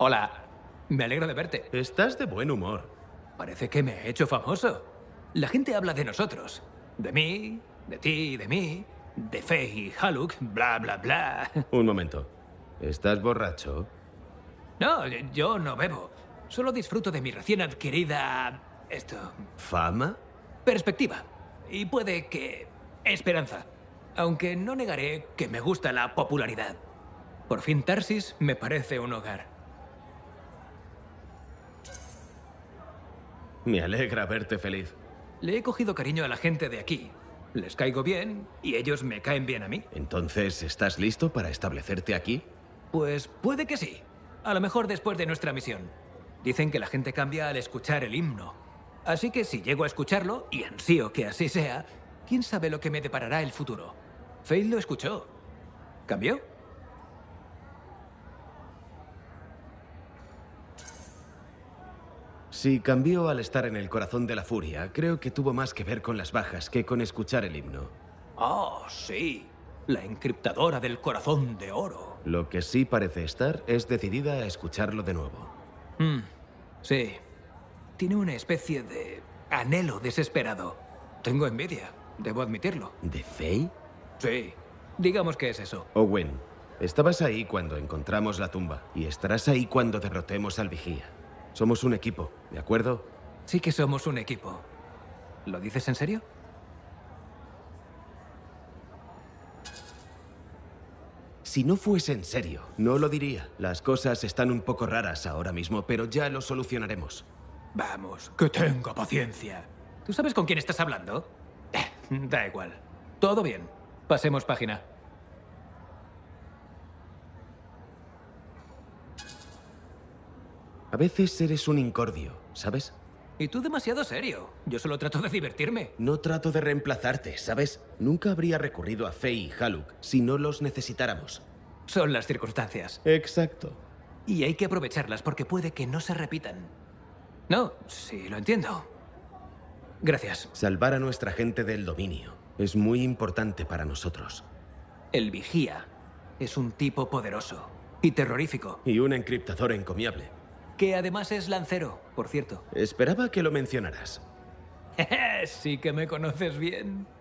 Hola, me alegro de verte. Estás de buen humor. Parece que me he hecho famoso. La gente habla de nosotros. De mí, de ti, y de mí, de Faye y Haluk, bla, bla, bla. Un momento. ¿Estás borracho? No, yo no bebo. Solo disfruto de mi recién adquirida... esto... ¿Fama? Perspectiva. Y puede que... esperanza. Aunque no negaré que me gusta la popularidad. Por fin Tarsis me parece un hogar. Me alegra verte feliz. Le he cogido cariño a la gente de aquí. Les caigo bien y ellos me caen bien a mí. Entonces, ¿estás listo para establecerte aquí? Pues puede que sí. A lo mejor después de nuestra misión. Dicen que la gente cambia al escuchar el himno. Así que si llego a escucharlo, y ansío que así sea, quién sabe lo que me deparará el futuro. Fail lo escuchó. ¿Cambió? Si cambió al estar en el corazón de la furia, creo que tuvo más que ver con las bajas que con escuchar el himno. Oh, sí. La encriptadora del corazón de oro. Lo que sí parece estar es decidida a escucharlo de nuevo. Hmm, sí. Tiene una especie de anhelo desesperado. Tengo envidia, debo admitirlo. ¿De fe? Sí. Digamos que es eso. Owen, estabas ahí cuando encontramos la tumba y estarás ahí cuando derrotemos al vigía. Somos un equipo. ¿De acuerdo? Sí que somos un equipo. ¿Lo dices en serio? Si no fuese en serio, no lo diría. Las cosas están un poco raras ahora mismo, pero ya lo solucionaremos. Vamos, que tenga paciencia. ¿Tú sabes con quién estás hablando? Eh, da igual. Todo bien. Pasemos página. A veces eres un incordio, ¿sabes? Y tú demasiado serio. Yo solo trato de divertirme. No trato de reemplazarte, ¿sabes? Nunca habría recurrido a Faye y Haluk si no los necesitáramos. Son las circunstancias. Exacto. Y hay que aprovecharlas porque puede que no se repitan. No, sí, lo entiendo. Gracias. Salvar a nuestra gente del dominio es muy importante para nosotros. El vigía es un tipo poderoso y terrorífico. Y un encriptador encomiable que además es lancero, por cierto. Esperaba que lo mencionaras. sí que me conoces bien.